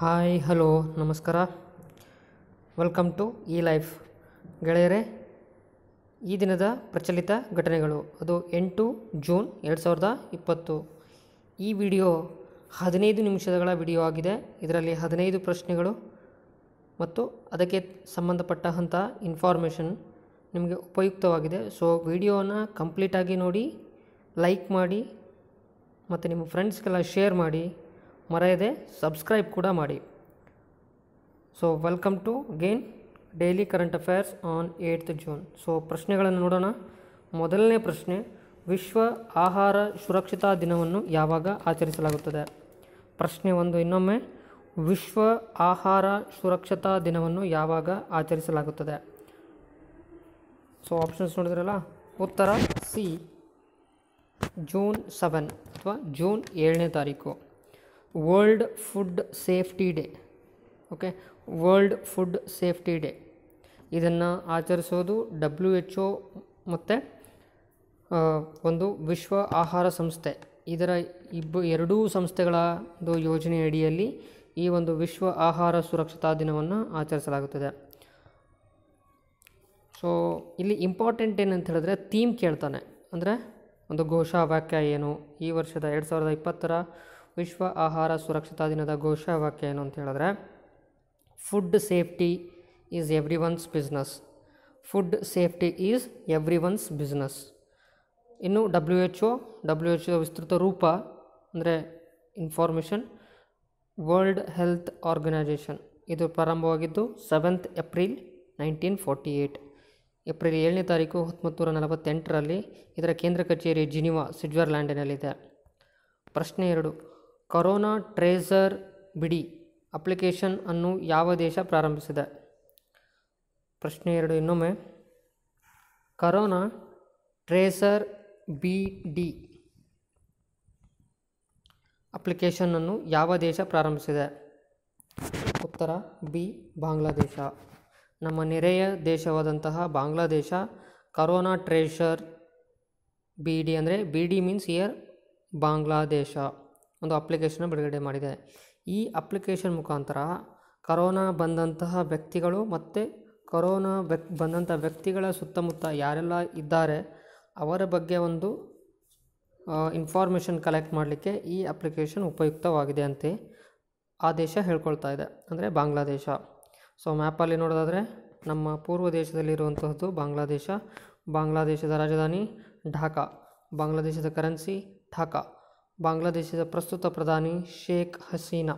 hi hello ನಮಸ್ಕಾರ welcome to E life ಗೆಳೆಯರೆ ಈ ದಿನದ ಪ್ರಚಲಿತ ಘಟನೆಗಳು ಅದು ಎಂಟು ಜೂನ್ ಎರಡು ಸಾವಿರದ ಇಪ್ಪತ್ತು ಈ ವಿಡಿಯೋ ಹದಿನೈದು ನಿಮಿಷಗಳ ವಿಡಿಯೋ ಆಗಿದೆ ಇದರಲ್ಲಿ ಹದಿನೈದು ಪ್ರಶ್ನೆಗಳು ಮತ್ತು ಅದಕ್ಕೆ ಸಂಬಂಧಪಟ್ಟಂಥ ಇನ್ಫಾರ್ಮೇಷನ್ ನಿಮಗೆ ಉಪಯುಕ್ತವಾಗಿದೆ ಸೊ ವಿಡಿಯೋನ ಕಂಪ್ಲೀಟಾಗಿ ನೋಡಿ ಲೈಕ್ ಮಾಡಿ ಮತ್ತು ನಿಮ್ಮ ಫ್ರೆಂಡ್ಸ್ಗೆಲ್ಲ ಶೇರ್ ಮಾಡಿ ಮರೆಯದೆ ಸಬ್ಸ್ಕ್ರೈಬ್ ಕೂಡ ಮಾಡಿ so welcome to gain daily current affairs on eighth June so ಪ್ರಶ್ನೆಗಳನ್ನು ನೋಡೋಣ ಮೊದಲನೇ ಪ್ರಶ್ನೆ ವಿಶ್ವ ಆಹಾರ ಸುರಕ್ಷತಾ ದಿನವನ್ನು ಯಾವಾಗ ಆಚರಿಸಲಾಗುತ್ತದೆ ಪ್ರಶ್ನೆ ಒಂದು ಇನ್ನೊಮ್ಮೆ ವಿಶ್ವ ಆಹಾರ ಸುರಕ್ಷತಾ ದಿನವನ್ನು ಯಾವಾಗ ಆಚರಿಸಲಾಗುತ್ತದೆ ಸೊ ಆಪ್ಷನ್ಸ್ ನೋಡಿದ್ರಲ್ಲ ಉತ್ತರ ಸಿ ಜೂನ್ ಸೆವೆನ್ ಅಥವಾ ಜೂನ್ ಏಳನೇ ತಾರೀಕು world food safety day okay world food safety day ಇದನ್ನು ಆಚರಿಸೋದು ಡಬ್ಲ್ಯೂ ಎಚ್ ಒ ಮತ್ತು ಒಂದು ವಿಶ್ವ ಆಹಾರ ಸಂಸ್ಥೆ ಇದರ ಇಬ್ಬ ಎರಡೂ ಸಂಸ್ಥೆಗಳ ಒಂದು ಯೋಜನೆ ಅಡಿಯಲ್ಲಿ ಈ ಒಂದು ವಿಶ್ವ ಆಹಾರ ಸುರಕ್ಷತಾ ದಿನವನ್ನು ಆಚರಿಸಲಾಗುತ್ತದೆ ಸೊ ಇಲ್ಲಿ ಇಂಪಾರ್ಟೆಂಟ್ ಏನಂತ ಹೇಳಿದ್ರೆ ಥೀಮ್ ಕೇಳ್ತಾನೆ ಅಂದರೆ ಒಂದು ಘೋಷ ವಾಕ್ಯ ಏನು ಈ ವರ್ಷದ ಎರಡು ಸಾವಿರದ ಇಪ್ಪತ್ತರ ವಿಶ್ವ ಆಹಾರ ಸುರಕ್ಷತಾ ದಿನದ ಘೋಷವಾಕ್ಯ ಏನು ಅಂತ ಹೇಳಿದ್ರೆ food safety is every one's business food safety is every one's business ಇನ್ನು W H O W H O ವಿಸ್ತೃತ ರೂಪ ಅಂದರೆ ಇನ್ಫಾರ್ಮೇಷನ್ ವರ್ಲ್ಡ್ ಹೆಲ್ತ್ ಆರ್ಗನೈಜೇಷನ್ ಇದು ಪ್ರಾರಂಭವಾಗಿದ್ದು seventh April nineteen forty eight April ಏಳನೇ ತಾರೀಕು ಹತ್ತೊಂಬತ್ತು ನಲವತ್ತೆಂಟರಲ್ಲಿ ಇದರ ಕೇಂದ್ರ ಕಚೇರಿ ಜಿನಿವಾ ಸ್ವಿಟ್ಜರ್ಲ್ಯಾಂಡಿನಲ್ಲಿದೆ ಪ್ರಶ್ನೆ ಎರಡು ಕರೋನಾ ಟ್ರೇಸರ್ ಬಿಡಿ ಅಪ್ಲಿಕೇಶನ್ ಅನ್ನು ಯಾವ ದೇಶ ಪ್ರಾರಂಭಿಸಿದೆ ಪ್ರಶ್ನೆ ಎರಡು ಇನ್ನೊಮ್ಮೆ ಕರೋನಾ ಟ್ರೇಸರ್ ಬಿ ಡಿ ಅಪ್ಲಿಕೇಶನನ್ನು ಯಾವ ದೇಶ ಪ್ರಾರಂಭಿಸಿದೆ ಉತ್ತರ ಬಿ ಬಾಂಗ್ಲಾದೇಶ ನಮ್ಮ ನೆರೆಯ ದೇಶವಾದಂತಹ Bangladesh corona tracer B D ಅಂದರೆ ಬಿ ಡಿ ಮೀನ್ಸ್ ಇಯರ್ ಬಾಂಗ್ಲಾದೇಶ ಒಂದು ಅಪ್ಲಿಕೇಶನ್ ಬಿಡುಗಡೆ ಮಾಡಿದೆ ಈ ಅಪ್ಲಿಕೇಶನ್ ಮುಖಾಂತರ ಕರೋನಾ ಬಂದಂತಹ ವ್ಯಕ್ತಿಗಳು ಮತ್ತು ಕರೋನಾ ವ್ಯಕ್ ಬಂದಂಥ ವ್ಯಕ್ತಿಗಳ ಸುತ್ತಮುತ್ತ ಯಾರೆಲ್ಲ ಇದ್ದಾರೆ ಅವರ ಬಗ್ಗೆ ಒಂದು ಇನ್ಫಾರ್ಮೇಷನ್ ಕಲೆಕ್ಟ್ ಮಾಡಲಿಕ್ಕೆ ಈ ಅಪ್ಲಿಕೇಶನ್ ಉಪಯುಕ್ತವಾಗಿದೆ ಅಂತೆ ಆ ದೇಶ ಹೇಳ್ಕೊಳ್ತಾ ಇದೆ ಅಂದರೆ ಬಾಂಗ್ಲಾದೇಶ ಸೊ ಮ್ಯಾಪಲ್ಲಿ ನೋಡೋದಾದರೆ ನಮ್ಮ ಪೂರ್ವ ದೇಶದಲ್ಲಿರುವಂತಹದ್ದು ಬಾಂಗ್ಲಾದೇಶ ಬಾಂಗ್ಲಾದೇಶದ ರಾಜಧಾನಿ ಢಾಕಾ ಬಾಂಗ್ಲಾದೇಶದ ಕರೆನ್ಸಿ ಢಾಕಾ ಬಾಂಗ್ಲಾದೇಶದ ಪ್ರಸ್ತುತ ಪ್ರಧಾನಿ ಶೇಖ್ ಹಸೀನಾ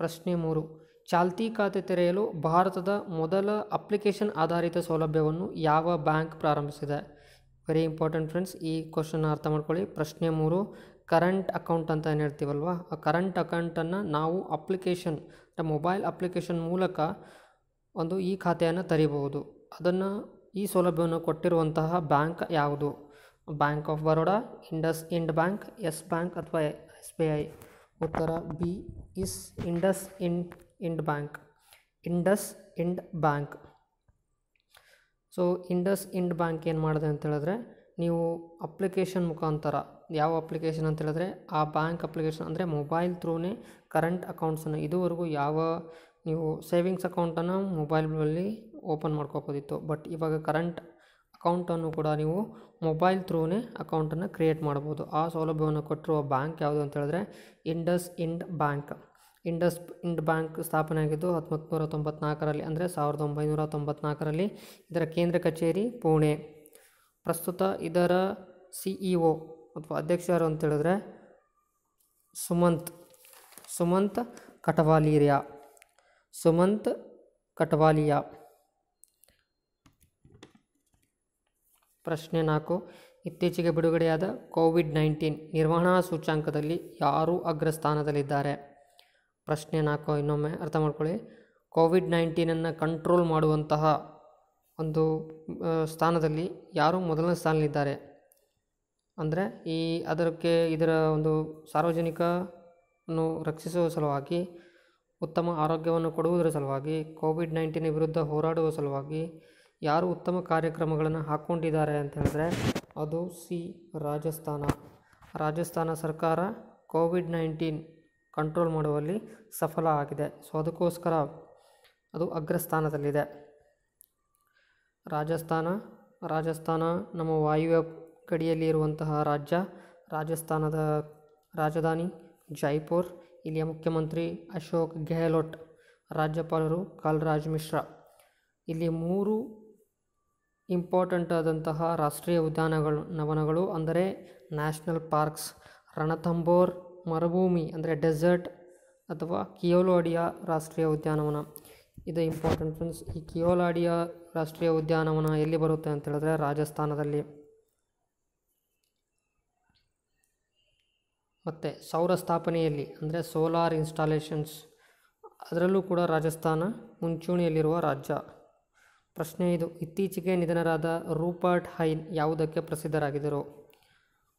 ಪ್ರಶ್ನೆ ಮೂರು ಚಾಲ್ತಿ ಖಾತೆ ತೆರೆಯಲು ಭಾರತದ ಮೊದಲ ಅಪ್ಲಿಕೇಶನ್ ಆಧಾರಿತ ಸೌಲಭ್ಯವನ್ನು ಯಾವ ಬ್ಯಾಂಕ್ ಪ್ರಾರಂಭಿಸಿದೆ ವೆರಿ ಇಂಪಾರ್ಟೆಂಟ್ ಫ್ರೆಂಡ್ಸ್ ಈ ಕ್ವಶನ್ನ ಅರ್ಥ ಮಾಡ್ಕೊಳ್ಳಿ ಪ್ರಶ್ನೆ ಮೂರು ಕರೆಂಟ್ ಅಕೌಂಟ್ ಅಂತ ಏನು ಹೇಳ್ತೀವಲ್ವ ಆ ಕರೆಂಟ್ ಅಕೌಂಟನ್ನು ನಾವು ಅಪ್ಲಿಕೇಶನ್ ಮೊಬೈಲ್ ಅಪ್ಲಿಕೇಶನ್ ಮೂಲಕ ಒಂದು ಈ ಖಾತೆಯನ್ನು ತೆರಿಬಹುದು ಅದನ್ನು ಈ ಸೌಲಭ್ಯವನ್ನು ಕೊಟ್ಟಿರುವಂತಹ ಬ್ಯಾಂಕ್ ಯಾವುದು bank of Baroda IndusInd bank Yes bank ಅಥವಾ ಎಸ್ ಬಿ ಐ ಉತ್ತರ B is IndusInd Ind bank IndusInd bank so IndusInd bank ಏನು ಮಾಡಿದೆ ಅಂತ ಹೇಳಿದ್ರೆ ನೀವು ಅಪ್ಲಿಕೇಶನ್ ಮುಖಾಂತರ ಯಾವ ಅಪ್ಲಿಕೇಶನ್ ಅಂತ ಹೇಳಿದ್ರೆ ಆ ಬ್ಯಾಂಕ್ ಅಪ್ಲಿಕೇಶನ್ ಅಂದರೆ ಮೊಬೈಲ್ ಥ್ರೂನೇ ಕರೆಂಟ್ ಅಕೌಂಟ್ಸನ್ನು ಇದುವರೆಗೂ ಯಾವ ನೀವು ಸೇವಿಂಗ್ಸ್ ಅಕೌಂಟನ್ನು ಮೊಬೈಲಲ್ಲಿ ಓಪನ್ ಮಾಡ್ಕೋಬೋದಿತ್ತು ಬಟ್ ಇವಾಗ ಕರೆಂಟ್ ಅಕೌಂಟನ್ನು ಕೂಡ ನೀವು ಮೊಬೈಲ್ ಥ್ರೂನೇ ಅಕೌಂಟನ್ನು ಕ್ರಿಯೇಟ್ ಮಾಡ್ಬೋದು ಆ ಸೌಲಭ್ಯವನ್ನು ಕೊಟ್ಟಿರುವ ಬ್ಯಾಂಕ್ ಯಾವುದು ಅಂತ ಹೇಳಿದ್ರೆ IndusInd bank IndusInd bank ಸ್ಥಾಪನೆ ಆಗಿದ್ದು ಹತ್ತೊಂಬತ್ತು ನೂರ ತೊಂಬತ್ನಾಲ್ಕರಲ್ಲಿ ಅಂದರೆ ಸಾವಿರದ ಒಂಬೈನೂರ ತೊಂಬತ್ನಾಲ್ಕರಲ್ಲಿ ಇದರ ಕೇಂದ್ರ ಕಚೇರಿ ಪುಣೆ ಪ್ರಸ್ತುತ ಇದರ ಸಿ ಒ ಅಥವಾ ಅಧ್ಯಕ್ಷರು ಅಂತ ಹೇಳಿದ್ರೆ ಸುಮಂತ್ ಸುಮಂತ್ ಕಟವಾಲಿಯಾ ಸುಮಂತ್ ಕಟವಾಲಿಯಾ ಪ್ರಶ್ನೆ ನಾಲ್ಕು ಇತ್ತೀಚೆಗೆ ಬಿಡುಗಡೆಯಾದ ಕೋವಿಡ್ ನೈನ್ಟೀನ್ ನಿರ್ವಹಣಾ ಸೂಚ್ಯಾಂಕದಲ್ಲಿ ಯಾರು ಅಗ್ರಸ್ಥಾನದಲ್ಲಿದ್ದಾರೆ ಪ್ರಶ್ನೆ ನಾಲ್ಕು ಇನ್ನೊಮ್ಮೆ ಅರ್ಥ ಮಾಡ್ಕೊಳ್ಳಿ ಕೋವಿಡ್ ನೈನ್ಟೀನನ್ನು ಕಂಟ್ರೋಲ್ ಮಾಡುವಂತಹ ಒಂದು ಸ್ಥಾನದಲ್ಲಿ ಯಾರು ಮೊದಲನೇ ಸ್ಥಾನದಲ್ಲಿದ್ದಾರೆ ಅಂದರೆ ಈ ಅದಕ್ಕೆ ಇದರ ಒಂದು ಅನ್ನು ರಕ್ಷಿಸುವ ಸಲುವಾಗಿ ಉತ್ತಮ ಆರೋಗ್ಯವನ್ನು ಕೊಡುವುದರ ಸಲುವಾಗಿ ಕೋವಿಡ್ ನೈನ್ಟೀನ್ ವಿರುದ್ಧ ಹೋರಾಡುವ ಸಲುವಾಗಿ ಯಾರು ಉತ್ತಮ ಕಾರ್ಯಕ್ರಮಗಳನ್ನು ಹಾಕ್ಕೊಂಡಿದ್ದಾರೆ ಅಂತ ಹೇಳಿದ್ರೆ ಅದು ಸಿ ರಾಜಸ್ಥಾನ ರಾಜಸ್ಥಾನ ಸರ್ಕಾರ ಕೋವಿಡ್ ನೈನ್ಟೀನ್ ಕಂಟ್ರೋಲ್ ಮಾಡುವಲ್ಲಿ ಸಫಲ ಆಗಿದೆ ಸೊ ಅದಕ್ಕೋಸ್ಕರ ಅದು ಅಗ್ರಸ್ಥಾನದಲ್ಲಿದೆ ರಾಜಸ್ಥಾನ ರಾಜಸ್ಥಾನ ನಮ್ಮ ವಾಯುವ್ಯ ಗಡಿಯಲ್ಲಿ ಇರುವಂತಹ ರಾಜ್ಯ ರಾಜಸ್ಥಾನದ ರಾಜಧಾನಿ ಜೈಪುರ್ ಇಲ್ಲಿಯ ಮುಖ್ಯಮಂತ್ರಿ ಅಶೋಕ್ ಗೆಹ್ಲೋಟ್ ರಾಜ್ಯಪಾಲರು ಕಲ್ರಾಜ್ ಮಿಶ್ರಾ ಇಲ್ಲಿ ಮೂರು ಇಂಪಾರ್ಟೆಂಟ್ ಆದಂತಹ ರಾಷ್ಟ್ರೀಯ ಉದ್ಯಾನಗಳು ನವನಗಳು ಅಂದರೆ ನ್ಯಾಷನಲ್ ಪಾರ್ಕ್ಸ್ ರಣತಂಬೋರ್ ಮರುಭೂಮಿ ಅಂದರೆ ಡೆಸರ್ಟ್ ಅಥವಾ ಕಿಯೋಲಾಡಿಯಾ ರಾಷ್ಟ್ರೀಯ ಉದ್ಯಾನವನ ಇದು ಇಂಪಾರ್ಟೆಂಟ್ ಫ್ರೆಂಡ್ಸ್ ಈ ಕಿಯೋಲಾಡಿಯಾ ರಾಷ್ಟ್ರೀಯ ಉದ್ಯಾನವನ ಎಲ್ಲಿ ಬರುತ್ತೆ ಅಂತ ಹೇಳಿದ್ರೆ ರಾಜಸ್ಥಾನದಲ್ಲಿ ಮತ್ತು ಸೌರ ಸ್ಥಾಪನೆಯಲ್ಲಿ ಅಂದರೆ ಸೋಲಾರ್ ಇನ್ಸ್ಟಾಲೇಷನ್ಸ್ ಅದರಲ್ಲೂ ಕೂಡ ರಾಜಸ್ಥಾನ ಮುಂಚೂಣಿಯಲ್ಲಿರುವ ರಾಜ್ಯ ಪ್ರಶ್ನೆ ಇದು ಇತ್ತೀಚೆಗೆ ನಿಧನರಾದ ರೂಪರ್ಟ್ ಹೈನ್ ಯಾವುದಕ್ಕೆ ಪ್ರಸಿದ್ಧರಾಗಿದ್ದರು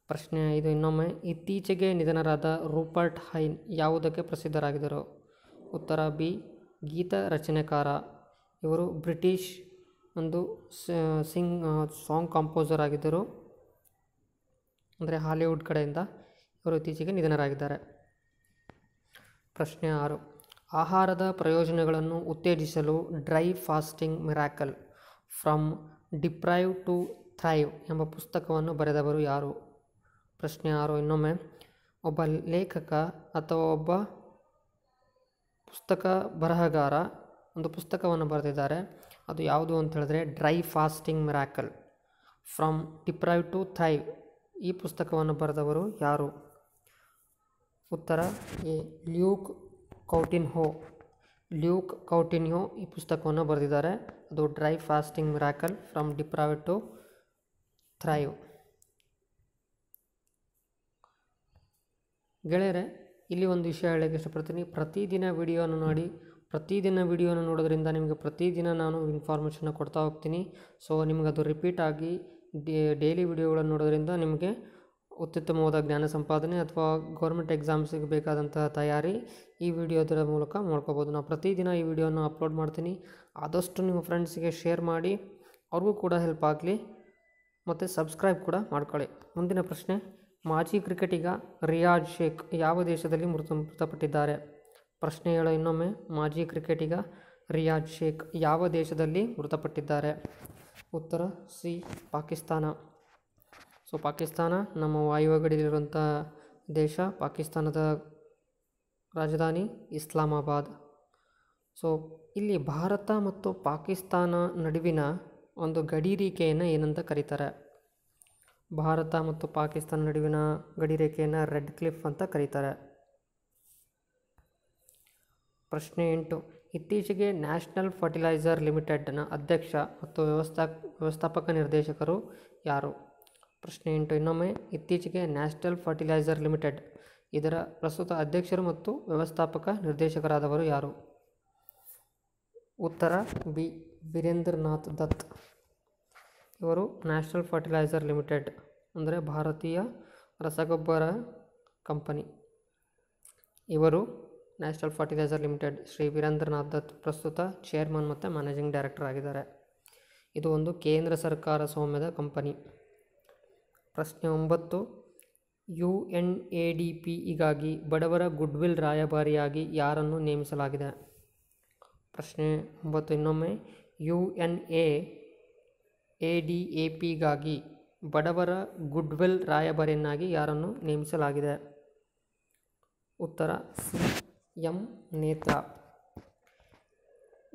ಪ್ರಶ್ನೆ ಇದು ಇನ್ನೊಮ್ಮೆ ಇತ್ತೀಚೆಗೆ ನಿಧನರಾದ ರೂಪರ್ಟ್ ಹೈನ್ ಯಾವುದಕ್ಕೆ ಪ್ರಸಿದ್ಧರಾಗಿದ್ದರು ಉತ್ತರ ಬಿ ಗೀತ ರಚನೆಕಾರ ಇವರು ಬ್ರಿಟಿಷ್ ಒಂದು ಸಿಂಗ್ ಸಾಂಗ್ ಕಾಂಪೋಸರ್ ಆಗಿದ್ದರು ಅಂದರೆ ಹಾಲಿವುಡ್ ಕಡೆಯಿಂದ ಇವರು ಇತ್ತೀಚೆಗೆ ನಿಧನರಾಗಿದ್ದಾರೆ ಪ್ರಶ್ನೆ ಆರು ಆಹಾರದ ಪ್ರಯೋಜನಗಳನ್ನು ಉತ್ತೇಜಿಸಲು dry fasting miracle from deprive to thrive ಎಂಬ ಪುಸ್ತಕವನ್ನು ಬರೆದವರು ಯಾರು ಪ್ರಶ್ನೆ ಯಾರು ಇನ್ನೊಮ್ಮೆ ಒಬ್ಬ ಲೇಖಕ ಅಥವಾ ಒಬ್ಬ ಪುಸ್ತಕ ಬರಹಗಾರ ಒಂದು ಪುಸ್ತಕವನ್ನು ಬರೆದಿದ್ದಾರೆ ಅದು ಯಾವುದು ಅಂತ ಹೇಳಿದ್ರೆ dry fasting miracle from deprive to thrive ಈ ಪುಸ್ತಕವನ್ನು ಬರೆದವರು ಯಾರು ಉತ್ತರ ಎ ಲ್ಯೂಕ್ ಕೌಟಿನ್ ಹೋ ಲ್ಯೂಕ್ ಹೋ ಈ ಪುಸ್ತಕವನ್ನು ಬರೆದಿದ್ದಾರೆ ಅದು dry fasting miracle from deprive to thrive ಗೆಳೆಯರೆ ಇಲ್ಲಿ ಒಂದು ವಿಷಯ ಹೇಳೋಕ್ಕೆ ಇಷ್ಟಪಡ್ತೀನಿ ಪ್ರತಿದಿನ ವಿಡಿಯೋನ ನೋಡಿ ಪ್ರತಿದಿನ ವಿಡಿಯೋನ ನೋಡೋದ್ರಿಂದ ನಿಮಗೆ ಪ್ರತಿದಿನ ನಾನು ಇನ್ಫಾರ್ಮೇಷನ್ನ ಕೊಡ್ತಾ ಹೋಗ್ತೀನಿ ಸೊ ನಿಮಗೆ ಅದು ರಿಪೀಟ್ ಆಗಿ ಡೇಲಿ ಡೈಲಿ ವಿಡಿಯೋಗಳನ್ನು ನೋಡೋದ್ರಿಂದ ನಿಮಗೆ ಅತ್ಯುತ್ತಮವಾದ ಜ್ಞಾನ ಸಂಪಾದನೆ ಅಥವಾ ಗೌರ್ಮೆಂಟ್ ಎಕ್ಸಾಮ್ಸಿಗೆ ಬೇಕಾದಂತಹ ತಯಾರಿ ಈ ವಿಡಿಯೋದರ ಮೂಲಕ ಮಾಡ್ಕೋಬೋದು ನಾವು ಪ್ರತಿದಿನ ಈ ವಿಡಿಯೋನ ಅಪ್ಲೋಡ್ ಮಾಡ್ತೀನಿ ಆದಷ್ಟು ನಿಮ್ಮ ಫ್ರೆಂಡ್ಸಿಗೆ ಶೇರ್ ಮಾಡಿ ಅವ್ರಿಗೂ ಕೂಡ ಹೆಲ್ಪ್ ಆಗಲಿ ಮತ್ತು ಸಬ್ಸ್ಕ್ರೈಬ್ ಕೂಡ ಮಾಡ್ಕೊಳ್ಳಿ ಮುಂದಿನ ಪ್ರಶ್ನೆ ಮಾಜಿ ಕ್ರಿಕೆಟಿಗ ರಿಯಾಜ್ ಶೇಖ್ ಯಾವ ದೇಶದಲ್ಲಿ ಮೃತ ಮೃತಪಟ್ಟಿದ್ದಾರೆ ಪ್ರಶ್ನೆ ಹೇಳೋ ಇನ್ನೊಮ್ಮೆ ಮಾಜಿ ಕ್ರಿಕೆಟಿಗ ರಿಯಾಜ್ ಶೇಖ್ ಯಾವ ದೇಶದಲ್ಲಿ ಮೃತಪಟ್ಟಿದ್ದಾರೆ ಉತ್ತರ ಸಿ ಪಾಕಿಸ್ತಾನ ಸೊ ಪಾಕಿಸ್ತಾನ ನಮ್ಮ ವಾಯುವ ಗಡಿಯಲ್ಲಿರುವಂಥ ದೇಶ ಪಾಕಿಸ್ತಾನದ ರಾಜಧಾನಿ ಇಸ್ಲಾಮಾಬಾದ್ ಸೊ ಇಲ್ಲಿ ಭಾರತ ಮತ್ತು ಪಾಕಿಸ್ತಾನ ನಡುವಿನ ಒಂದು ಗಡಿರೇಖೆಯನ್ನು ಏನಂತ ಕರೀತಾರೆ ಭಾರತ ಮತ್ತು ಪಾಕಿಸ್ತಾನ ನಡುವಿನ ಗಡಿರೇಖೆಯನ್ನು ರೆಡ್ ಕ್ಲಿಫ್ ಅಂತ ಕರೀತಾರೆ ಪ್ರಶ್ನೆ ಎಂಟು ಇತ್ತೀಚೆಗೆ ನ್ಯಾಷನಲ್ ಫರ್ಟಿಲೈಸರ್ ಲಿಮಿಟೆಡ್ನ ಅಧ್ಯಕ್ಷ ಮತ್ತು ವ್ಯವಸ್ಥಾ ವ್ಯವಸ್ಥಾಪಕ ನಿರ್ದೇಶಕರು ಯಾರು ಪ್ರಶ್ನೆ ಎಂಟು ಇನ್ನೊಮ್ಮೆ ಇತ್ತೀಚೆಗೆ ನ್ಯಾಷನಲ್ ಫರ್ಟಿಲೈಸರ್ ಲಿಮಿಟೆಡ್ ಇದರ ಪ್ರಸ್ತುತ ಅಧ್ಯಕ್ಷರು ಮತ್ತು ವ್ಯವಸ್ಥಾಪಕ ನಿರ್ದೇಶಕರಾದವರು ಯಾರು ಉತ್ತರ ಬಿ ವೀರೇಂದ್ರನಾಥ್ ದತ್ ಇವರು ನ್ಯಾಷನಲ್ ಫರ್ಟಿಲೈಸರ್ ಲಿಮಿಟೆಡ್ ಅಂದರೆ ಭಾರತೀಯ ರಸಗೊಬ್ಬರ ಕಂಪನಿ ಇವರು national fertiliser limited Shri Virendranath Dutt ಪ್ರಸ್ತುತ ಚೇರ್ಮನ್ ಮತ್ತು ಮ್ಯಾನೇಜಿಂಗ್ ಡೈರೆಕ್ಟರ್ ಆಗಿದ್ದಾರೆ ಇದು ಒಂದು ಕೇಂದ್ರ ಸರ್ಕಾರ ಸ್ವಾಮ್ಯದ ಕಂಪನಿ ಪ್ರಶ್ನೆ ಒಂಬತ್ತು ಯು ಎನ್ ಎ ಡಿ ಪಿಗಾಗಿ ಬಡವರ ಗುಡ್ವಿಲ್ ರಾಯಭಾರಿಯಾಗಿ ಯಾರನ್ನು ನೇಮಿಸಲಾಗಿದೆ ಪ್ರಶ್ನೆ ಒಂಬತ್ತು ಇನ್ನೊಮ್ಮೆ U N A A D A ಪಿಗಾಗಿ ಬಡವರ ಗುಡ್ವಿಲ್ ರಾಯಭಾರಿಯನ್ನಾಗಿ ಯಾರನ್ನು ನೇಮಿಸಲಾಗಿದೆ ಉತ್ತರ ಸಿ ಎಂ ನೇತ್ರ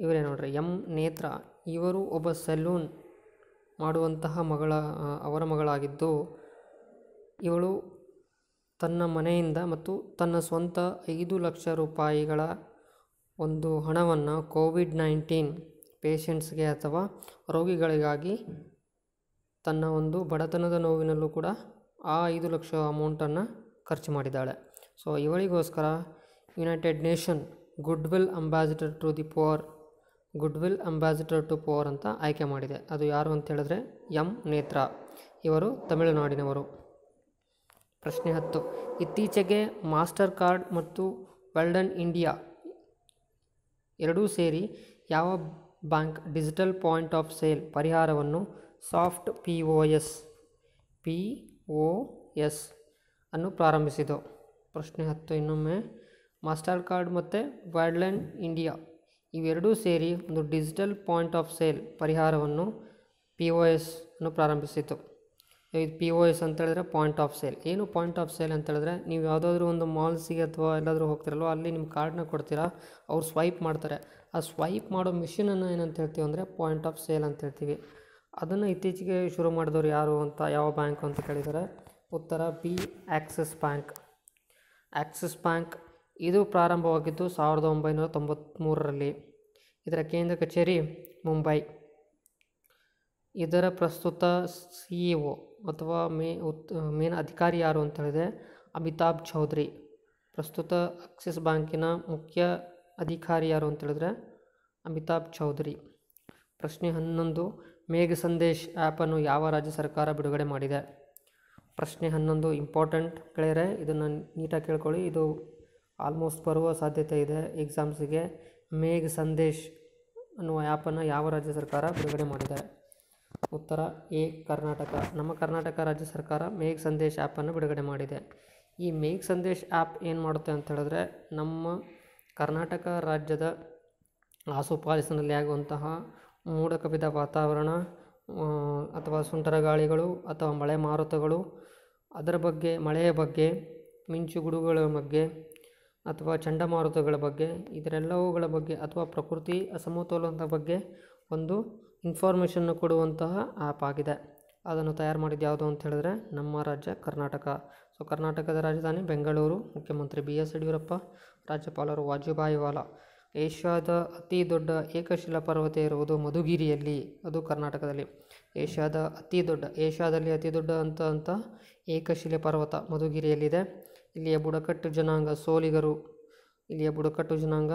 ಇವರೇ ನೋಡ್ರಿ ಎಂ ನೇತ್ರ ಇವರು ಒಬ್ಬ ಸಲೂನ್ ಮಾಡುವಂತಹ ಮಗಳ ಅವರ ಮಗಳಾಗಿದ್ದು ಇವಳು ತನ್ನ ಮನೆಯಿಂದ ಮತ್ತು ತನ್ನ ಸ್ವಂತ ಐದು ಲಕ್ಷ ರೂಪಾಯಿಗಳ ಒಂದು ಹಣವನ್ನು ಕೋವಿಡ್ ನೈನ್ಟೀನ್ ಪೇಷಂಟ್ಸ್ಗೆ ಅಥವಾ ರೋಗಿಗಳಿಗಾಗಿ ತನ್ನ ಒಂದು ಬಡತನದ ನೋವಿನಲ್ಲೂ ಕೂಡ ಆ ಐದು ಲಕ್ಷ ಅಮೌಂಟನ್ನು ಖರ್ಚು ಮಾಡಿದ್ದಾಳೆ ಸೊ ಇವಳಿಗೋಸ್ಕರ United Nation good will ambassador to the poor good will ambassador to poor ಅಂತ ಆಯ್ಕೆ ಮಾಡಿದೆ ಅದು ಯಾರು ಅಂತ ಹೇಳಿದ್ರೆ ಎಂ ನೇತ್ರ ಇವರು ತಮಿಳುನಾಡಿನವರು ಪ್ರಶ್ನೆ ಹತ್ತು ಇತ್ತೀಚೆಗೆ ಮಾಸ್ಟರ್ ಕಾರ್ಡ್ ಮತ್ತು ವೆಲ್ಡನ್ ಇಂಡಿಯಾ ಎರಡೂ ಸೇರಿ ಯಾವ bank digital point of sale ಪರಿಹಾರವನ್ನು soft P O S P O S ಅನ್ನು ಪ್ರಾರಂಭಿಸಿತು ಪ್ರಶ್ನೆ ಹತ್ತು ಇನ್ನೊಮ್ಮೆ ಮಾಸ್ಟರ್ ಕಾರ್ಡ್ ಮತ್ತು ವೈಲ್ಡ್ಲೈನ್ ಇಂಡಿಯಾ ಇವೆರಡೂ ಸೇರಿ ಒಂದು ಡಿಜಿಟಲ್ ಪಾಯಿಂಟ್ ಆಫ್ ಸೇಲ್ ಪರಿಹಾರವನ್ನು ಪಿ ಒ ಎಸ್ ಅನ್ನು ಪ್ರಾರಂಭಿಸಿತು ಇದು ಪಿ ಒ ಎಸ್ ಅಂತ ಹೇಳಿದ್ರೆ ಪಾಯಿಂಟ್ ಆಫ್ ಸೇಲ್ ಏನು ಪಾಯಿಂಟ್ ಆಫ್ ಸೇಲ್ ಅಂತ ಹೇಳಿದ್ರೆ ನೀವು ಯಾವುದಾದ್ರೂ ಒಂದು ಮಾಲ್ಸಿಗೆ ಅಥವಾ ಎಲ್ಲಾದರೂ ಹೋಗ್ತಿರಲ್ಲೋ ಅಲ್ಲಿ ನಿಮ್ಮ ಕಾರ್ಡ್ನ ಕೊಡ್ತೀರಾ ಅವ್ರು ಸ್ವೈಪ್ ಮಾಡ್ತಾರೆ ಆ ಸ್ವೈಪ್ ಮಾಡೋ ಮಿಷಿನನ್ನು ಏನಂತ ಹೇಳ್ತೀವಿ ಅಂದರೆ ಪಾಯಿಂಟ್ ಆಫ್ ಸೇಲ್ ಅಂತ ಹೇಳ್ತೀವಿ ಅದನ್ನು ಇತ್ತೀಚೆಗೆ ಶುರು ಮಾಡಿದವರು ಯಾರು ಅಂತ ಯಾವ ಬ್ಯಾಂಕ್ ಅಂತ ಕೇಳಿದರೆ ಉತ್ತರ B Axis bank Axis bank ಇದು ಪ್ರಾರಂಭವಾಗಿದ್ದು ಸಾವಿರದ ಒಂಬೈನೂರ ತೊಂಬತ್ತ್ಮೂರರಲ್ಲಿ ಇದರ ಕೇಂದ್ರ ಕಚೇರಿ ಮುಂಬೈ ಇದರ ಪ್ರಸ್ತುತ ಸಿ ಇ ಒ ಅಥವಾ ಮೇ ಉತ್ ಮೇನ್ ಅಧಿಕಾರಿ ಯಾರು ಅಂತ ಹೇಳಿದ್ರೆ ಅಮಿತಾಬ್ ಚೌಧರಿ ಪ್ರಸ್ತುತ ಆಕ್ಸಿಸ್ ಬ್ಯಾಂಕಿನ ಮುಖ್ಯ ಅಧಿಕಾರಿ ಯಾರು ಅಂತ ಹೇಳಿದ್ರೆ ಅಮಿತಾಬ್ ಚೌಧರಿ ಪ್ರಶ್ನೆ ಹನ್ನೊಂದು ಮೇಘ ಸಂದೇಶ್ ಆ್ಯಪನ್ನು ಯಾವ ರಾಜ್ಯ ಸರ್ಕಾರ ಬಿಡುಗಡೆ ಮಾಡಿದೆ ಪ್ರಶ್ನೆ ಹನ್ನೊಂದು ಇಂಪಾರ್ಟೆಂಟ್ ಗೆಳೆಯರೆ ಇದನ್ನು ನೀಟಾಗಿ ಕೇಳ್ಕೊಳ್ಳಿ ಇದು ಆಲ್ಮೋಸ್ಟ್ ಬರುವ ಸಾಧ್ಯತೆ ಇದೆ ಎಕ್ಸಾಮ್ಸಿಗೆ ಮೇಘ್ ಸಂದೇಶ್ ಅನ್ನುವ ಆ್ಯಪನ್ನು ಯಾವ ರಾಜ್ಯ ಸರ್ಕಾರ ಬಿಡುಗಡೆ ಮಾಡಿದೆ ಉತ್ತರ ಎ ಕರ್ನಾಟಕ ನಮ್ಮ ಕರ್ನಾಟಕ ರಾಜ್ಯ ಸರ್ಕಾರ ಮೇಘ್ ಸಂದೇಶ್ ಆ್ಯಪನ್ನು ಬಿಡುಗಡೆ ಮಾಡಿದೆ ಈ ಮೇಘ್ ಸಂದೇಶ್ ಆ್ಯಪ್ ಏನು ಮಾಡುತ್ತೆ ಅಂತ ಹೇಳಿದ್ರೆ ನಮ್ಮ ಕರ್ನಾಟಕ ರಾಜ್ಯದ ಆಸುಪಾಲಿಸಿನಲ್ಲಿ ಆಗುವಂತಹ ಮೂಡಕವಿದ ವಾತಾವರಣ ಅಥವಾ ಸುಂಟರ ಗಾಳಿಗಳು ಅಥವಾ ಮಳೆ ಮಾರುತಗಳು ಅದರ ಬಗ್ಗೆ ಮಳೆಯ ಬಗ್ಗೆ ಮಿಂಚು ಗುಡುಗಳ ಬಗ್ಗೆ ಅಥವಾ ಚಂಡಮಾರುತಗಳ ಬಗ್ಗೆ ಇದರೆಲ್ಲವುಗಳ ಬಗ್ಗೆ ಅಥವಾ ಪ್ರಕೃತಿ ಅಸಮತೋಲನದ ಬಗ್ಗೆ ಒಂದು ಇನ್ಫಾರ್ಮೇಷನ್ನು ಕೊಡುವಂತಹ ಆ್ಯಪ್ ಆಗಿದೆ ಅದನ್ನು ತಯಾರು ಮಾಡಿದ್ದು ಯಾವುದು ಅಂತ ಹೇಳಿದ್ರೆ ನಮ್ಮ ರಾಜ್ಯ ಕರ್ನಾಟಕ ಸೊ ಕರ್ನಾಟಕದ ರಾಜಧಾನಿ ಬೆಂಗಳೂರು ಮುಖ್ಯಮಂತ್ರಿ ಬಿ ಎಸ್ ಯಡಿಯೂರಪ್ಪ ರಾಜ್ಯಪಾಲರು ವಾಜುಭಾಯಿ ವಾಲಾ ಏಷ್ಯಾದ ಅತಿ ದೊಡ್ಡ ಏಕಶಿಲಾ ಪರ್ವತ ಇರುವುದು ಮಧುಗಿರಿಯಲ್ಲಿ ಅದು ಕರ್ನಾಟಕದಲ್ಲಿ ಏಷ್ಯಾದ ಅತಿ ದೊಡ್ಡ ಏಷ್ಯಾದಲ್ಲಿ ಅತಿ ದೊಡ್ಡ ಅಂತ ಅಂತ ಏಕಶಿಲೆ ಪರ್ವತ ಮಧುಗಿರಿಯಲ್ಲಿದೆ ಇಲ್ಲಿಯ ಬುಡಕಟ್ಟು ಜನಾಂಗ ಸೋಲಿಗರು ಇಲ್ಲಿಯ ಬುಡಕಟ್ಟು ಜನಾಂಗ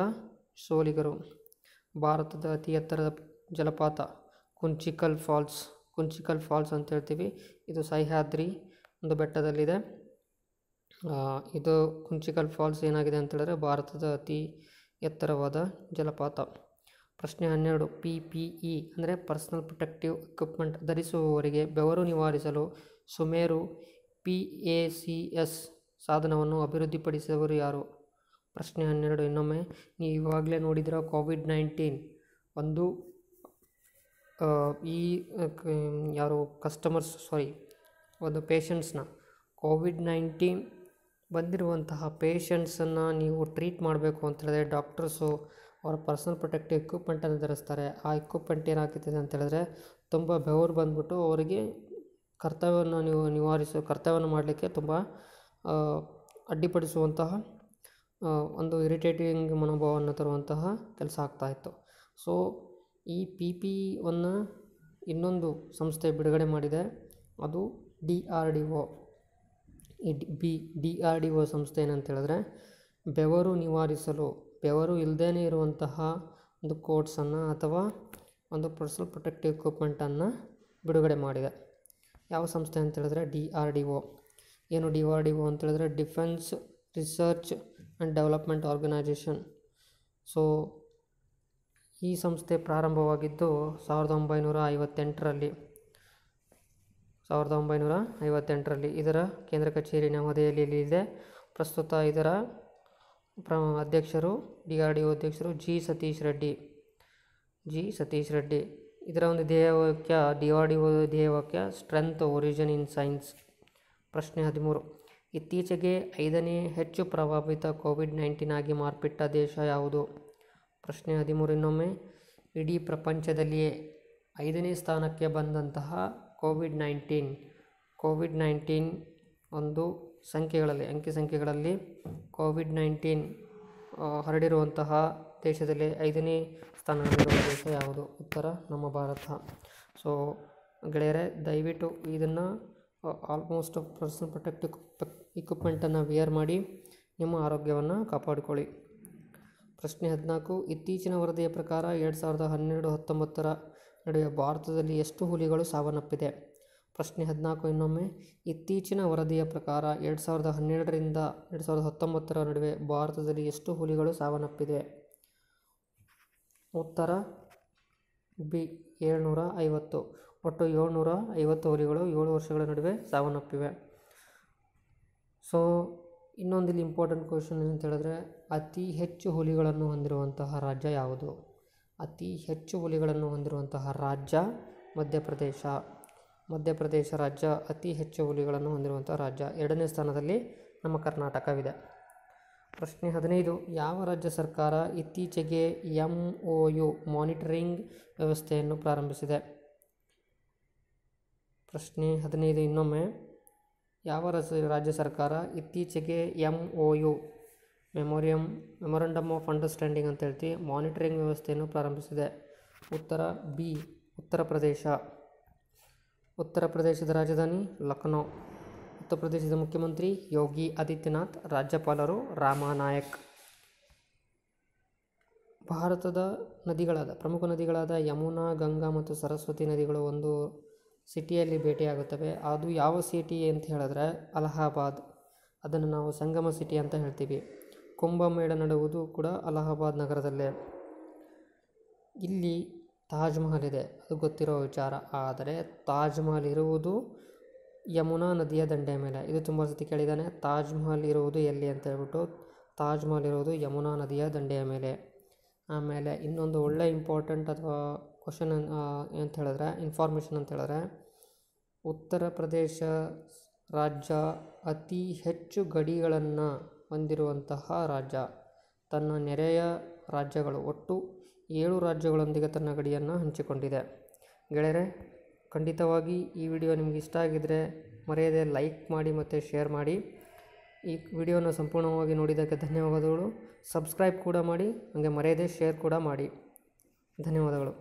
ಸೋಲಿಗರು ಭಾರತದ ಅತಿ ಎತ್ತರದ ಜಲಪಾತ ಕುಂಚಿಕಲ್ ಫಾಲ್ಸ್ ಕುಂಚಿಕಲ್ ಫಾಲ್ಸ್ ಅಂತ ಹೇಳ್ತೀವಿ ಇದು ಸಹ್ಯಾದ್ರಿ ಒಂದು ಬೆಟ್ಟದಲ್ಲಿದೆ ಇದು ಕುಂಚಿಕಲ್ ಫಾಲ್ಸ್ ಏನಾಗಿದೆ ಅಂತ ಭಾರತದ ಅತಿ ಎತ್ತರವಾದ ಜಲಪಾತ ಪ್ರಶ್ನೆ ಹನ್ನೆರಡು ಪಿ ಪಿ ಇ ಅಂದರೆ ಪರ್ಸನಲ್ ಪ್ರೊಟೆಕ್ಟಿವ್ ಎಕ್ವಿಪ್ಮೆಂಟ್ ಧರಿಸುವವರಿಗೆ ಬೆವರು ನಿವಾರಿಸಲು Sumeru P A C S ಸಾಧನವನ್ನು ಅಭಿವೃದ್ಧಿಪಡಿಸಿದವರು ಯಾರು ಪ್ರಶ್ನೆ ಹನ್ನೆರಡು ಇನ್ನೊಮ್ಮೆ ನೀವು ಇವಾಗಲೇ ನೋಡಿದಿರೋ ಕೋವಿಡ್ ನೈನ್ಟೀನ್ ಒಂದು ಈ ಯಾರು ಕಸ್ಟಮರ್ಸ್ ಸಾರಿ ಒಂದು ಪೇಷಂಟ್ಸ್ನ ಕೋವಿಡ್ ನೈನ್ಟೀನ್ ಬಂದಿರುವಂತಹ ಪೇಷಂಟ್ಸನ್ನು ನೀವು ಟ್ರೀಟ್ ಮಾಡಬೇಕು ಅಂತ ಹೇಳಿದ್ರೆ ಡಾಕ್ಟರ್ಸು ಅವರ ಪರ್ಸನಲ್ ಪ್ರೊಟೆಕ್ಟಿವ್ ಎಕ್ವಿಪ್ಮೆಂಟನ್ನು ಧರಿಸ್ತಾರೆ ಆ ಎಕ್ವಿಪ್ಮೆಂಟ್ ಏನಾಗ್ತಿದೆ ಅಂತ ಹೇಳಿದ್ರೆ ತುಂಬ ಬೆವರು ಬಂದ್ಬಿಟ್ಟು ಅವರಿಗೆ ಕರ್ತವ್ಯವನ್ನು ನೀವು ನಿವಾರಿಸೋ ಕರ್ತವ್ಯವನ್ನು ಮಾಡಲಿಕ್ಕೆ ತುಂಬ ಅಡ್ಡಿಪಡಿಸುವಂತಹ ಒಂದು ಇರಿಟೇಟಿಂಗ್ ಮನೋಭಾವವನ್ನು ತರುವಂತಹ ಕೆಲಸ ಆಗ್ತಾಯಿತ್ತು ಸೊ ಈ ಪಿ ಪಿವನ್ನು ಇನ್ನೊಂದು ಸಂಸ್ಥೆ ಬಿಡುಗಡೆ ಮಾಡಿದೆ ಅದು ಡಿ ಆರ್ ಡಿ ಒ ಈ D B D R D O ಸಂಸ್ಥೆ ಏನಂತೇಳಿದ್ರೆ ಬೆವರು ನಿವಾರಿಸಲು ಬೆವರು ಇಲ್ಲದೇ ಇರುವಂತಹ ಒಂದು ಕೋಟ್ಸನ್ನು ಅಥವಾ ಒಂದು ಪರ್ಸನಲ್ ಪ್ರೊಟೆಕ್ಟಿವ್ ಎಕ್ವಿಪ್ಮೆಂಟನ್ನು ಬಿಡುಗಡೆ ಮಾಡಿದೆ ಯಾವ ಸಂಸ್ಥೆ ಅಂತೇಳಿದ್ರೆ ಡಿ ಆರ್ ಡಿ ಒ ಏನು ಡಿ ಆರ್ ಡಿ ಒ ಹೇಳಿದ್ರೆ defence research and development organisation so ಈ ಸಂಸ್ಥೆ ಪ್ರಾರಂಭವಾಗಿದ್ದು ಸಾವಿರದ ಒಂಬೈನೂರ ಐವತ್ತೆಂಟರಲ್ಲಿ ಸಾವಿರದ ಒಂಬೈನೂರ ಐವತ್ತೆಂಟರಲ್ಲಿ ಇದರ ಕೇಂದ್ರ ಕಚೇರಿ ನವದೆಹಲಿಯಲ್ಲಿ ಇದೆ ಪ್ರಸ್ತುತ ಇದರ ಪ್ರ ಅಧ್ಯಕ್ಷರು ಡಿ ಆರ್ ಡಿ ಒ ಅಧ್ಯಕ್ಷರು ಜಿ ಸತೀಶ್ ರೆಡ್ಡಿ ಜಿ ಸತೀಶ್ ರೆಡ್ಡಿ ಇದರ ಒಂದು ಧ್ಯೇಯವಾಕ್ಯ ಡಿ ಆರ್ ಡಿ ಒ ಧ್ಯೇಯವಾಕ್ಯ ಸ್ಟ್ರೆಂತ್ ಒರಿಜಿನ್ ಇನ್ ಸೈನ್ಸ್ ಪ್ರಶ್ನೆ ಹದಿಮೂರು ಇತ್ತೀಚೆಗೆ ಐದನೇ ಹೆಚ್ಚು ಪ್ರಭಾವಿತ ಕೋವಿಡ್ ನೈನ್ಟೀನ್ ಆಗಿ ಮಾರ್ಪಟ್ಟ ದೇಶ ಯಾವುದು ಪ್ರಶ್ನೆ ಹದಿಮೂರು ಇನ್ನೊಮ್ಮೆ ಇಡೀ ಪ್ರಪಂಚದಲ್ಲಿಯೇ ಐದನೇ ಸ್ಥಾನಕ್ಕೆ ಬಂದಂತಹ ಕೋವಿಡ್ ನೈನ್ಟೀನ್ ಕೋವಿಡ್ ನೈನ್ಟೀನ್ ಒಂದು ಸಂಖ್ಯೆಗಳಲ್ಲಿ ಅಂಕಿ ಸಂಖ್ಯೆಗಳಲ್ಲಿ ಕೋವಿಡ್ ನೈನ್ಟೀನ್ ಹರಡಿರುವಂತಹ ದೇಶದಲ್ಲಿ ಐದನೇ ಸ್ಥಾನದಲ್ಲಿರುವ ದೇಶ ಯಾವುದು ಉತ್ತರ ನಮ್ಮ ಭಾರತ ಸೊ ಗೆಳೆಯರೆ ದಯವಿಟ್ಟು ಇದನ್ನು ಆಲ್ಮೋಸ್ಟ್ ಪರ್ಸನಲ್ ಪ್ರೊಟೆಕ್ಟ್ ಇಕ್ವಿಪ್ಮೆಂಟನ್ನು ವಿಯರ್ ಮಾಡಿ ನಿಮ್ಮ ಆರೋಗ್ಯವನ್ನು ಕಾಪಾಡಿಕೊಳ್ಳಿ ಪ್ರಶ್ನೆ ಹದಿನಾಲ್ಕು ಇತ್ತೀಚಿನ ವರದಿಯ ಪ್ರಕಾರ ಎರಡು ಸಾವಿರದ ಹನ್ನೆರಡು ಹತ್ತೊಂಬತ್ತರ ನಡುವೆ ಭಾರತದಲ್ಲಿ ಎಷ್ಟು ಹುಲಿಗಳು ಸಾವನ್ನಪ್ಪಿದೆ ಪ್ರಶ್ನೆ ಹದಿನಾಲ್ಕು ಇನ್ನೊಮ್ಮೆ ಇತ್ತೀಚಿನ ವರದಿಯ ಪ್ರಕಾರ ಎರಡು ಸಾವಿರದ ಹನ್ನೆರಡರಿಂದ ಎರಡು ಸಾವಿರದ ಹತ್ತೊಂಬತ್ತರ ನಡುವೆ ಭಾರತದಲ್ಲಿ ಎಷ್ಟು ಹುಲಿಗಳು ಸಾವನ್ನಪ್ಪಿದೆ ಉತ್ತರ ಬಿ ಏಳ್ನೂರ ಐವತ್ತು ಒಟ್ಟು ಏಳ್ನೂರ ಐವತ್ತು ಹುಲಿಗಳು ಏಳು ವರ್ಷಗಳ ನಡುವೆ ಸಾವನ್ನಪ್ಪಿವೆ ಸೊ ಇನ್ನೊಂದಿಲ್ಲಿ ಇಂಪಾರ್ಟೆಂಟ್ ಕ್ವಶನ್ ಅಂತ ಹೇಳಿದ್ರೆ ಅತಿ ಹೆಚ್ಚು ಹುಲಿಗಳನ್ನು ಹೊಂದಿರುವಂತಹ ರಾಜ್ಯ ಯಾವುದು ಅತಿ ಹೆಚ್ಚು ಹುಲಿಗಳನ್ನು ಹೊಂದಿರುವಂತಹ ರಾಜ್ಯ ಮಧ್ಯಪ್ರದೇಶ ಮಧ್ಯಪ್ರದೇಶ ರಾಜ್ಯ ಅತಿ ಹೆಚ್ಚು ಹುಲಿಗಳನ್ನು ಹೊಂದಿರುವಂಥ ರಾಜ್ಯ ಎರಡನೇ ಸ್ಥಾನದಲ್ಲಿ ನಮ್ಮ ಕರ್ನಾಟಕವಿದೆ ಪ್ರಶ್ನೆ ಹದಿನೈದು ಯಾವ ರಾಜ್ಯ ಸರ್ಕಾರ ಇತ್ತೀಚೆಗೆ ಎಂ ಒ ಯು ಮಾನಿಟರಿಂಗ್ ವ್ಯವಸ್ಥೆಯನ್ನು ಪ್ರಾರಂಭಿಸಿದೆ ಪ್ರಶ್ನೆ ಹದಿನೈದು ಇನ್ನೊಮ್ಮೆ ಯಾವ ರಾಜ್ಯ ಸರ್ಕಾರ ಇತ್ತೀಚೆಗೆ M O U memorandum memorandum of understanding ಅಂತ ಹೇಳ್ತಿ ಮಾನಿಟರಿಂಗ್ ವ್ಯವಸ್ಥೆಯನ್ನು ಪ್ರಾರಂಭಿಸಿದೆ ಉತ್ತರ ಬಿ ಉತ್ತರ ಪ್ರದೇಶ ಉತ್ತರ ಪ್ರದೇಶದ ರಾಜಧಾನಿ ಲಖನೌ ಉತ್ತರ ಪ್ರದೇಶದ ಮುಖ್ಯಮಂತ್ರಿ ಯೋಗಿ ಆದಿತ್ಯನಾಥ್ ರಾಜ್ಯಪಾಲರು ರಾಮನಾಯಕ್ ಭಾರತದ ನದಿಗಳಾದ ಪ್ರಮುಖ ನದಿಗಳಾದ ಯಮುನಾ ಗಂಗಾ ಮತ್ತು ಸರಸ್ವತಿ ನದಿಗಳು ಒಂದು ಸಿಟಿಯಲ್ಲಿ ಭೇಟಿಯಾಗುತ್ತವೆ ಅದು ಯಾವ ಸಿಟಿ ಅಂತ ಹೇಳಿದ್ರೆ ಅಲಹಾಬಾದ್ ಅದನ್ನು ನಾವು ಸಂಗಮ ಸಿಟಿ ಅಂತ ಹೇಳ್ತೀವಿ ಕುಂಭಮೇಳ ನಡುವುದು ಕೂಡ ಅಲಹಾಬಾದ್ ನಗರದಲ್ಲೇ ಇಲ್ಲಿ ತಾಜ್ ಮಹಲ್ ಇದೆ ಅದು ಗೊತ್ತಿರೋ ವಿಚಾರ ಆದರೆ ತಾಜ್ ಮಹಲ್ ಇರುವುದು ಯಮುನಾ ನದಿಯ ದಂಡೆಯ ಮೇಲೆ ಇದು ತುಂಬ ಸತಿ ಕೇಳಿದ್ದಾನೆ ತಾಜ್ ಮಹಲ್ ಇರುವುದು ಎಲ್ಲಿ ಅಂತ ಹೇಳ್ಬಿಟ್ಟು ತಾಜ್ ಮಹಲ್ ಇರುವುದು ಯಮುನಾ ನದಿಯ ದಂಡೆಯ ಮೇಲೆ ಆಮೇಲೆ ಇನ್ನೊಂದು ಒಳ್ಳೆಯ ಇಂಪಾರ್ಟೆಂಟ್ ಅಥವಾ ಕ್ವಶನ್ ಅಂತ ಹೇಳಿದ್ರೆ ಇನ್ಫಾರ್ಮೇಷನ್ ಅಂತ ಹೇಳಿದ್ರೆ ಉತ್ತರ ಪ್ರದೇಶ ರಾಜ್ಯ ಅತಿ ಹೆಚ್ಚು ಗಡಿಗಳನ್ನು ಹೊಂದಿರುವಂತಹ ರಾಜ್ಯ ತನ್ನ ನೆರೆಯ ರಾಜ್ಯಗಳು ಒಟ್ಟು ಏಳು ರಾಜ್ಯಗಳೊಂದಿಗೆ ತನ್ನ ಗಡಿಯನ್ನು ಹಂಚಿಕೊಂಡಿದೆ ಗೆಳೆಯರೆ ಖಂಡಿತವಾಗಿ ಈ ವಿಡಿಯೋ ನಿಮಗೆ ಇಷ್ಟ ಆಗಿದ್ದರೆ ಮರೆಯದೆ ಲೈಕ್ ಮಾಡಿ ಮತ್ತು ಶೇರ್ ಮಾಡಿ ಈ ವಿಡಿಯೋನ ಸಂಪೂರ್ಣವಾಗಿ ನೋಡಿದ್ದಕ್ಕೆ ಧನ್ಯವಾದಗಳು ಸಬ್ಸ್ಕ್ರೈಬ್ ಕೂಡ ಮಾಡಿ ಹಾಗೆ ಮರೆಯದೆ ಶೇರ್ ಕೂಡ ಮಾಡಿ ಧನ್ಯವಾದಗಳು